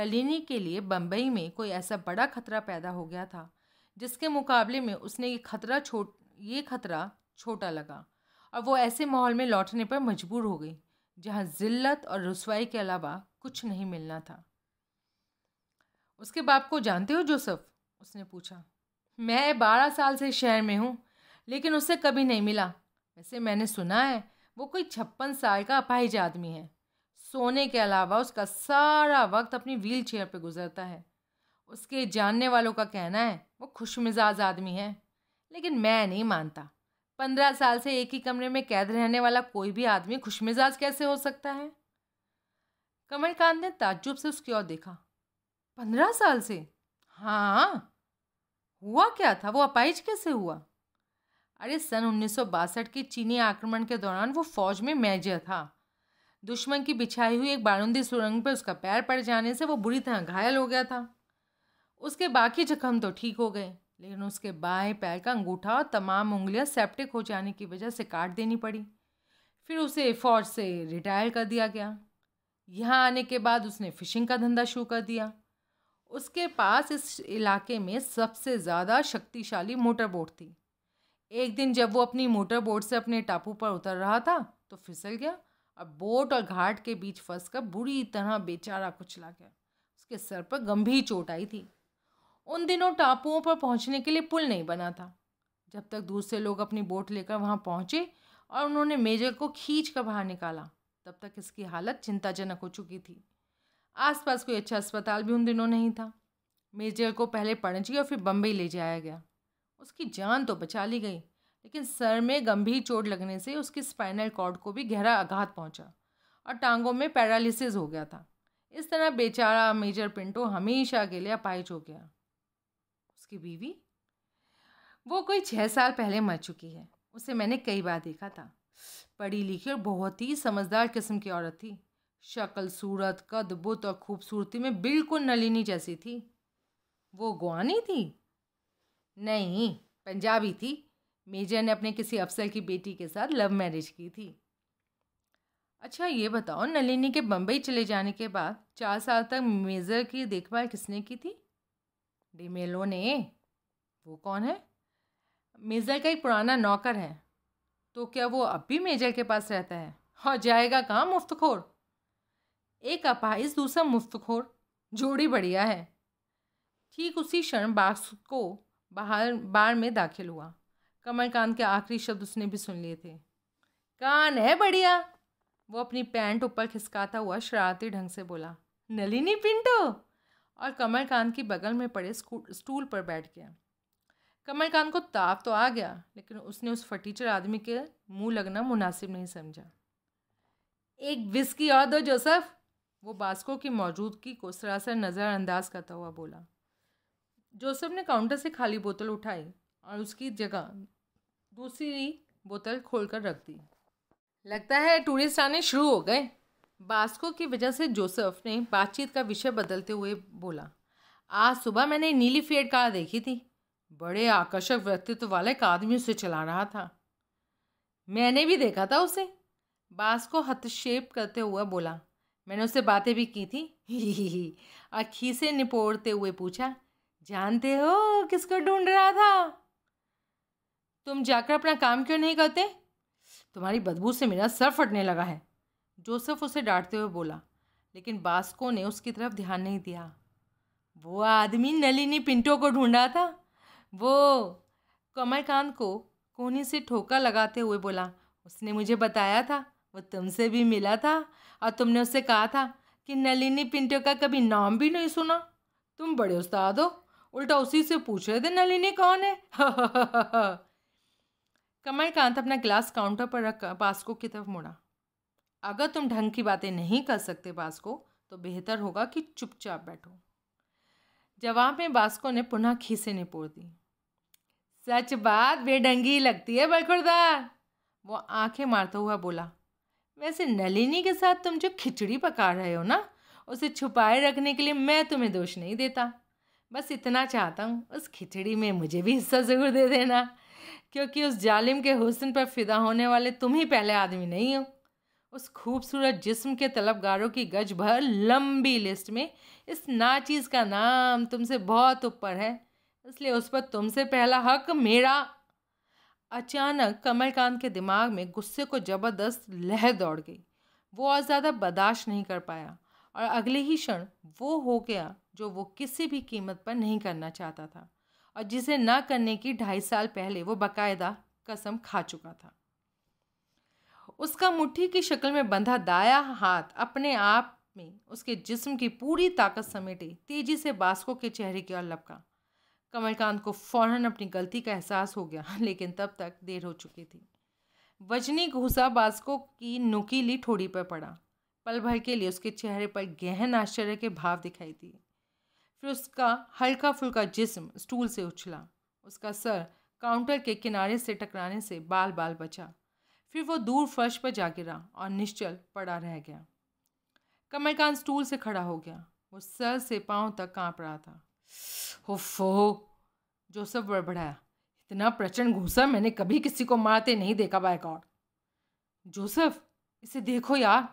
नलिनी के लिए बम्बई में कोई ऐसा बड़ा खतरा पैदा हो गया था जिसके मुकाबले में उसने ये खतरा छोट ये खतरा छोटा लगा और वो ऐसे माहौल में लौटने पर मजबूर हो गई जहाँ ज़िल्लत और रसवाई के अलावा कुछ नहीं मिलना था उसके बाप को जानते हो जोसफ उसने पूछा मैं बारह साल से शहर में हूँ लेकिन उससे कभी नहीं मिला वैसे मैंने सुना है वो कोई छप्पन साल का अपाहिज आदमी है सोने के अलावा उसका सारा वक्त अपनी व्हील चेयर पर गुजरता है उसके जानने वालों का कहना है वो खुश मिजाज आदमी है लेकिन मैं नहीं मानता पंद्रह साल से एक ही कमरे में कैद रहने वाला कोई भी आदमी खुश मिजाज कैसे हो सकता है कमलकांत ने ताज्जुब से उसकी ओर देखा पंद्रह साल से हाँ हुआ क्या था वो अपाइज कैसे हुआ अरे सन उन्नीस के चीनी आक्रमण के दौरान वो फौज में मैजर था दुश्मन की बिछाई हुई एक बारूंदी सुरंग पर उसका पैर पड़ जाने से वो बुरी तरह घायल हो गया था उसके बाकी जख्म तो ठीक हो गए लेकिन उसके बाएं पैर का अंगूठा और तमाम उंगलियां सेप्टिक हो जाने की वजह से काट देनी पड़ी फिर उसे फौज से रिटायर कर दिया गया यहाँ आने के बाद उसने फ़िशिंग का धंधा शुरू कर दिया उसके पास इस इलाके में सबसे ज़्यादा शक्तिशाली मोटर बोट थी एक दिन जब वो अपनी मोटर बोट से अपने टापू पर उतर रहा था तो फिसल गया और बोट और घाट के बीच फंसकर बुरी तरह बेचारा कुचला गया उसके सर पर गंभीर चोट आई थी उन दिनों टापुओं पर पहुंचने के लिए पुल नहीं बना था जब तक दूसरे लोग अपनी बोट लेकर वहां पहुंचे और उन्होंने मेजर को खींच कर बाहर निकाला तब तक इसकी हालत चिंताजनक हो चुकी थी आसपास कोई अच्छा अस्पताल भी उन दिनों नहीं था मेजर को पहले पणजी और फिर बम्बई ले जाया गया उसकी जान तो बचा ली गई लेकिन सर में गंभीर चोट लगने से उसकी स्पाइनल कॉर्ड को भी गहरा आघात पहुंचा और टांगों में पैरालिसिस हो गया था इस तरह बेचारा मेजर पिंटो हमेशा के लिए अपाहिज हो गया उसकी बीवी वो कोई छः साल पहले मर चुकी है उसे मैंने कई बार देखा था पढ़ी लिखी और बहुत ही समझदार किस्म की औरत थी शक्ल सूरत कद बुत और खूबसूरती में बिल्कुल नलिनी जैसी थी वो गुआनी थी नहीं पंजाबी थी मेजर ने अपने किसी अफसर की बेटी के साथ लव मैरिज की थी अच्छा ये बताओ नलिनी के बम्बई चले जाने के बाद चार साल तक मेजर की देखभाल किसने की थी डिमेलो ने वो कौन है मेजर का एक पुराना नौकर है तो क्या वो अब भी मेजर के पास रहता है और हाँ, जाएगा कहाँ मुफ्तखोर एक अपाइस दूसरा मुफ्तखोर जोड़ी बढ़िया है ठीक उसी क्षण बाक्स को बाहर बार में दाखिल हुआ कमरकांत के आखिरी शब्द उसने भी सुन लिए थे कान है बढ़िया वो अपनी पैंट ऊपर खिसकाता हुआ शरारती ढंग से बोला नलिनी पिंटो और कमर खान की बगल में पड़े स्टूल पर बैठ गया कमर को ताप तो आ गया लेकिन उसने उस फटीचर आदमी के मुंह लगना मुनासिब नहीं समझा एक विस्की और दो जोसफ वो बास्को की मौजूदगी को सरासर नज़रअंदाज करता हुआ बोला जोसफ ने काउंटर से खाली बोतल उठाई और उसकी जगह दूसरी बोतल खोलकर रख दी लगता है टूरिस्ट आने शुरू हो गए बास्को की वजह से जोसेफ ने बातचीत का विषय बदलते हुए बोला आज सुबह मैंने नीली फेड कार देखी थी बड़े आकर्षक व्यक्तित्व वाला एक आदमी उसे चला रहा था मैंने भी देखा था उसे बास्को हस्तक्षेप करते हुए बोला मैंने उससे बातें भी की थी ही [laughs] से निपोड़ते हुए पूछा जानते हो किसको ढूंढ रहा था तुम जाकर अपना काम क्यों नहीं करते तुम्हारी बदबू से मेरा सर फटने लगा है जोसेफ उसे डांटते हुए बोला लेकिन बास्को ने उसकी तरफ ध्यान नहीं दिया वो आदमी नलिनी पिंटो को ढूंढा था वो कमलकांत को कोहनी से ठोका लगाते हुए बोला उसने मुझे बताया था वो तुमसे भी मिला था और तुमने उससे कहा था कि नलिनी पिंटो का कभी नाम भी नहीं सुना तुम बड़े उस्ताद हो उल्टा उसी से पूछ रहे थे नलिनी कौन है [laughs] कमलकांत अपना गिलास काउंटर पर रखकर बास्को की तरफ मुड़ा अगर तुम ढंग की बातें नहीं कर सकते बास्को तो बेहतर होगा कि चुपचाप बैठो जवाब में बास्को ने पुनः खीसे निपोड़ दी सच बात बेढंगी लगती है बलखुरदा वो आंखें मारता हुआ बोला वैसे नलिनी के साथ तुम जो खिचड़ी पका रहे हो ना उसे छुपाए रखने के लिए मैं तुम्हें दोष नहीं देता बस इतना चाहता हूँ उस खिचड़ी में मुझे भी हिस्सा ज़रूर दे देना क्योंकि उस जालिम के हुसन पर फिदा होने वाले तुम ही पहले आदमी नहीं हो उस खूबसूरत जिस्म के तलबगारों की गज भर लंबी लिस्ट में इस नाचीज़ का नाम तुमसे बहुत ऊपर है इसलिए उस पर तुमसे पहला हक मेरा अचानक कमलकांत के दिमाग में गुस्से को ज़बरदस्त लहर दौड़ गई वो और ज़्यादा बर्दाश्त नहीं कर पाया और अगले ही क्षण वो हो गया जो वो किसी भी कीमत पर नहीं करना चाहता था और जिसे ना करने की ढाई साल पहले वो बाकायदा कसम खा चुका था उसका मुट्ठी की शक्ल में बंधा दाया हाथ अपने आप में उसके जिस्म की पूरी ताकत समेटे तेजी से बास्को के चेहरे की ओर लपका कमलकांत को फौरन अपनी गलती का एहसास हो गया [laughs] लेकिन तब तक देर हो चुकी थी वजनी घुसा बास्को की नुकीली ठोड़ी पर पड़ा पल भर के लिए उसके चेहरे पर गहन आश्चर्य के भाव दिखाई दिए फिर उसका हल्का फुल्का जिस्म स्टूल से उछला उसका सर काउंटर के किनारे से टकराने से बाल बाल बचा फिर वो दूर फर्श पर जा गिरा और निश्चल पड़ा रह गया कमरकान स्टूल से खड़ा हो गया वो सर से पाँव तक कांप रहा था हो जोसफ बड़बड़ाया इतना प्रचंड घूसा मैंने कभी किसी को मारते नहीं देखा बाय गॉड जोसफ इसे देखो यार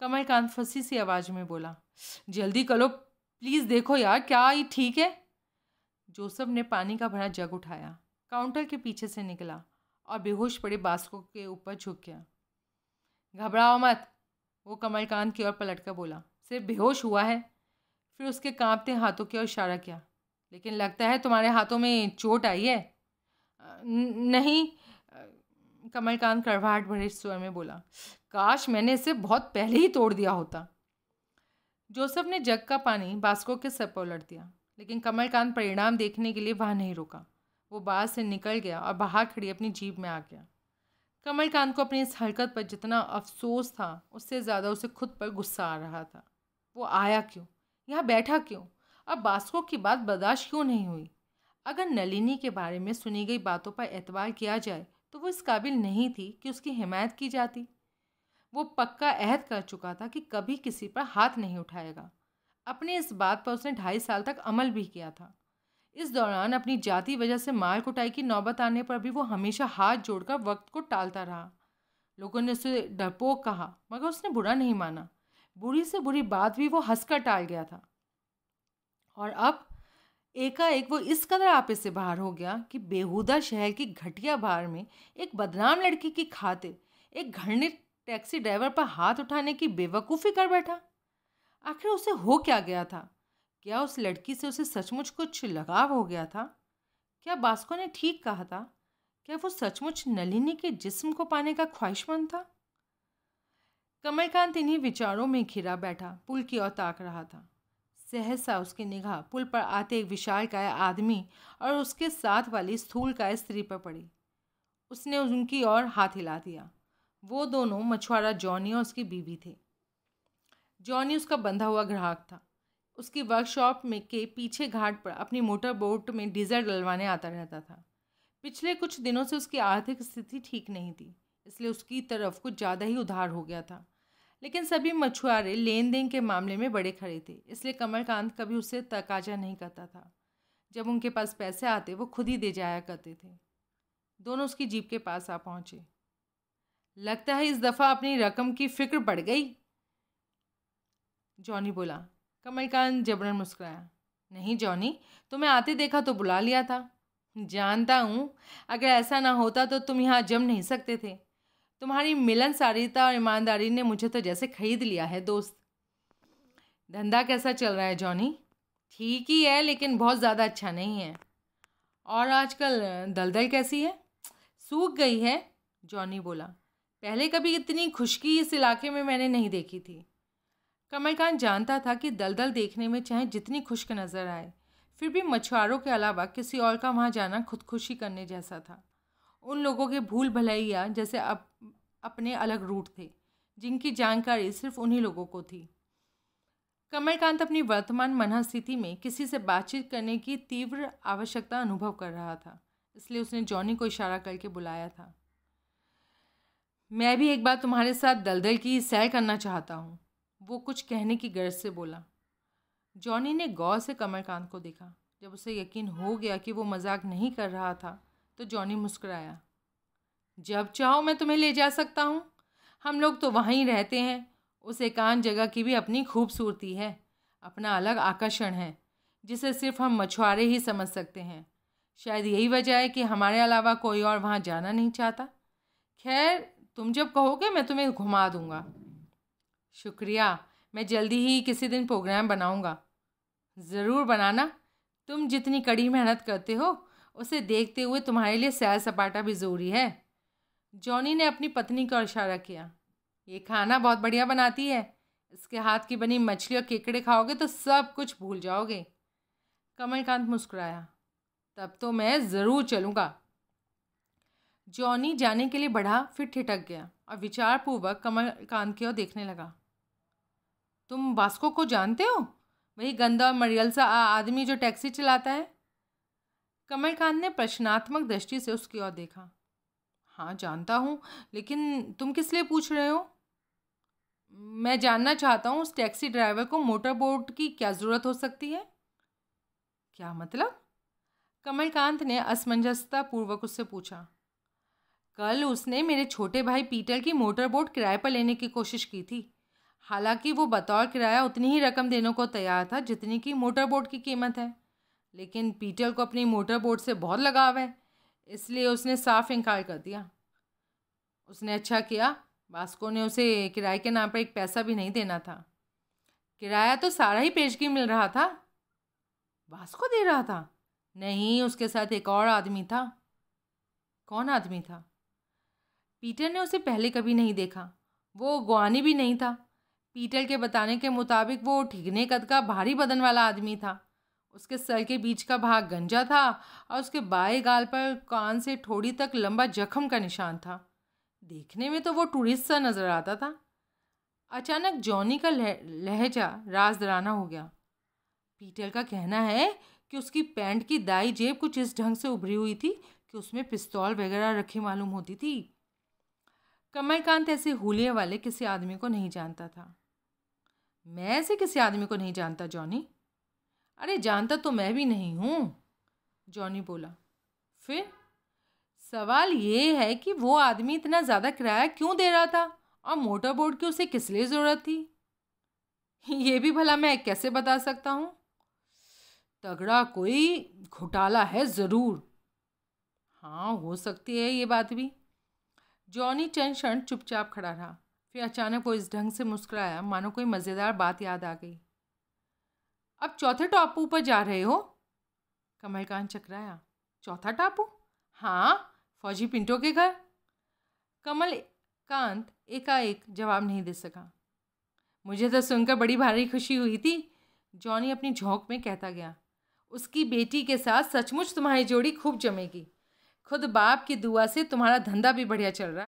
कमल फंसी सी आवाज़ में बोला जल्दी करो प्लीज़ देखो यार क्या ये ठीक है जोसफ ने पानी का भरा जग उठाया काउंटर के पीछे से निकला और बेहोश पड़े बास्को के ऊपर झुक गया घबराओ मत वो कमलकांत की ओर पलट कर बोला सिर्फ बेहोश हुआ है फिर उसके कांपते हाथों की ओर इशारा किया लेकिन लगता है तुम्हारे हाथों में चोट आई है नहीं कमलकांत करवाहट भरे स्वर में बोला काश मैंने इसे बहुत पहले ही तोड़ दिया होता जोसेफ ने जग का पानी बास्को के सर पर उलट दिया लेकिन कमलकांत परिणाम देखने के लिए वहाँ नहीं रुका वो बाहर से निकल गया और बाहर खड़ी अपनी जीप में आ गया कमलकांत को अपनी इस हरकत पर जितना अफसोस था उससे ज़्यादा उसे खुद पर गुस्सा आ रहा था वो आया क्यों यहाँ बैठा क्यों अब बास्को की बात बर्दाश्त क्यों नहीं हुई अगर नलिनी के बारे में सुनी गई बातों पर एतबार किया जाए तो वो इस काबिल नहीं थी कि उसकी हिमायत की जाती वो पक्का अहद कर चुका था कि कभी किसी पर हाथ नहीं उठाएगा अपने इस बात पर उसने ढाई साल तक अमल भी किया था इस दौरान अपनी जाति वजह से माल कुटाई की नौबत आने पर भी वो हमेशा हाथ जोड़कर वक्त को टालता रहा लोगों ने उसे डरपोक कहा मगर उसने बुरा नहीं माना बुरी से बुरी बात भी वो हंसकर टाल गया था और अब एकाएक वो इस कदर आपे से बाहर हो गया कि बेहुदा शहर की घटिया बार में एक बदनाम लड़की की खातिर एक घृणित टैक्सी ड्राइवर पर हाथ उठाने की बेवकूफ़ी कर बैठा आखिर उसे हो क्या गया था क्या उस लड़की से उसे सचमुच कुछ लगाव हो गया था क्या बास्को ने ठीक कहा था क्या वो सचमुच नलिनी के जिस्म को पाने का ख्वाहिशमंद था कमलकांत इन्हीं विचारों में घिरा बैठा पुल की ओर ताक रहा था सहसा उसकी निगाह पुल पर आते एक विशाल काय आदमी और उसके साथ वाली स्थूल काय स्त्री पर पड़ी उसने उनकी ओर हाथ हिला दिया वो दोनों मछुआरा जॉनी और उसकी बीवी थे जॉनी उसका बंधा हुआ ग्राहक था उसकी वर्कशॉप में के पीछे घाट पर अपनी मोटर बोट में डीजल डलवाने आता रहता था पिछले कुछ दिनों से उसकी आर्थिक स्थिति ठीक नहीं थी इसलिए उसकी तरफ कुछ ज़्यादा ही उधार हो गया था लेकिन सभी मछुआरे लेन देन के मामले में बड़े खड़े थे इसलिए कमलकांत कभी उससे तकाजा नहीं करता था जब उनके पास पैसे आते वो खुद ही दे जाया करते थे दोनों उसकी जीप के पास आ पहुँचे लगता है इस दफ़ा अपनी रकम की फिक्र बढ़ गई जॉनी बोला कमलकांत जबरन मुस्कुराया नहीं जॉनी तुम्हें आते देखा तो बुला लिया था जानता हूँ अगर ऐसा ना होता तो तुम यहाँ जम नहीं सकते थे तुम्हारी मिलनसारिता और ईमानदारी ने मुझे तो जैसे खरीद लिया है दोस्त धंधा कैसा चल रहा है जॉनी ठीक ही है लेकिन बहुत ज़्यादा अच्छा नहीं है और आजकल दलदल कैसी है सूख गई है जॉनी बोला पहले कभी इतनी खुशकी इस इलाके में मैंने नहीं देखी थी कमलकांत जानता था कि दलदल देखने में चाहे जितनी खुश्क नज़र आए फिर भी मछुआरों के अलावा किसी और का वहाँ जाना खुदकुशी करने जैसा था उन लोगों के भूल भलैया जैसे अप, अपने अलग रूट थे जिनकी जानकारी सिर्फ उन्हीं लोगों को थी कमलकांत तो अपनी वर्तमान मना स्थिति में किसी से बातचीत करने की तीव्र आवश्यकता अनुभव कर रहा था इसलिए उसने जॉनी को इशारा करके बुलाया था मैं भी एक बार तुम्हारे साथ दलदल की सैर करना चाहता हूँ वो कुछ कहने की गर्ज से बोला जॉनी ने गौर से कमरकान को देखा जब उसे यकीन हो गया कि वो मजाक नहीं कर रहा था तो जॉनी मुस्कराया जब चाहो मैं तुम्हें ले जा सकता हूँ हम लोग तो वहीं रहते हैं उस एकांत जगह की भी अपनी खूबसूरती है अपना अलग आकर्षण है जिसे सिर्फ हम मछुआरे ही समझ सकते हैं शायद यही वजह है कि हमारे अलावा कोई और वहाँ जाना नहीं चाहता खैर तुम जब कहोगे मैं तुम्हें घुमा दूँगा शुक्रिया मैं जल्दी ही किसी दिन प्रोग्राम बनाऊँगा ज़रूर बनाना तुम जितनी कड़ी मेहनत करते हो उसे देखते हुए तुम्हारे लिए सैर सपाटा भी ज़रूरी है जॉनी ने अपनी पत्नी का इशारा किया ये खाना बहुत बढ़िया बनाती है इसके हाथ की बनी मछली और केकड़े खाओगे तो सब कुछ भूल जाओगे कमलकांत मुस्कुराया तब तो मैं ज़रूर चलूँगा जॉनी जाने के लिए बढ़ा फिर ठिठक गया और विचारपूर्वक कमलकांत की ओर देखने लगा तुम बास्को को जानते हो वही गंदा और मरियल सा आदमी जो टैक्सी चलाता है खान ने प्रश्नात्मक दृष्टि से उसकी ओर देखा हाँ जानता हूँ लेकिन तुम किस लिए पूछ रहे हो मैं जानना चाहता हूँ उस टैक्सी ड्राइवर को मोटर बोट की क्या ज़रूरत हो सकती है क्या मतलब कमलकांत ने असमंजसतापूर्वक उससे पूछा कल उसने मेरे छोटे भाई पीटर की मोटर बोट किराए पर लेने की कोशिश की थी हालांकि वो बतौर किराया उतनी ही रकम देने को तैयार था जितनी की मोटर बोट की कीमत है लेकिन पीटर को अपनी मोटर बोट से बहुत लगाव है इसलिए उसने साफ इनकार कर दिया उसने अच्छा किया बास्को ने उसे किराए के नाम पर एक पैसा भी नहीं देना था किराया तो सारा ही पेशगी मिल रहा था वास्को दे रहा था नहीं उसके साथ एक और आदमी था कौन आदमी था पीटर ने उसे पहले कभी नहीं देखा वो गुआनी भी नहीं था पीटल के बताने के मुताबिक वो ठिगने कद का भारी बदन वाला आदमी था उसके सर के बीच का भाग गंजा था और उसके बाएं गाल पर कान से ठोड़ी तक लंबा जख्म का निशान था देखने में तो वो टूरिस्ट सा नज़र आता था अचानक जॉनी का लहजा राजदराना हो गया पीटर का कहना है कि उसकी पैंट की दाई जेब कुछ इस ढंग से उभरी हुई थी कि उसमें पिस्तौल वगैरह रखी मालूम होती थी कमलकांत ऐसे हुलिये वाले किसी आदमी को नहीं जानता था मैं ऐसे किसी आदमी को नहीं जानता जॉनी अरे जानता तो मैं भी नहीं हूँ जॉनी बोला फिर सवाल ये है कि वो आदमी इतना ज़्यादा किराया क्यों दे रहा था और मोटर बोर्ड की उसे किस लिए ज़रूरत थी ये भी भला मैं कैसे बता सकता हूँ तगड़ा कोई घोटाला है ज़रूर हाँ हो सकती है ये बात भी जॉनी चंद क्षण चुपचाप खड़ा रहा फिर अचानक वो इस ढंग से मुस्कराया मानो कोई मज़ेदार बात याद आ गई अब चौथे टापू पर जा रहे हो कमलकांत चकराया चौथा टापू हाँ फौजी पिंटो के घर कमल कांत एकाएक जवाब नहीं दे सका मुझे तो सुनकर बड़ी भारी खुशी हुई थी जॉनी अपनी झोंक में कहता गया उसकी बेटी के साथ सचमुच तुम्हारी जोड़ी खूब जमेगी खुद बाप की दुआ से तुम्हारा धंधा भी बढ़िया चल रहा है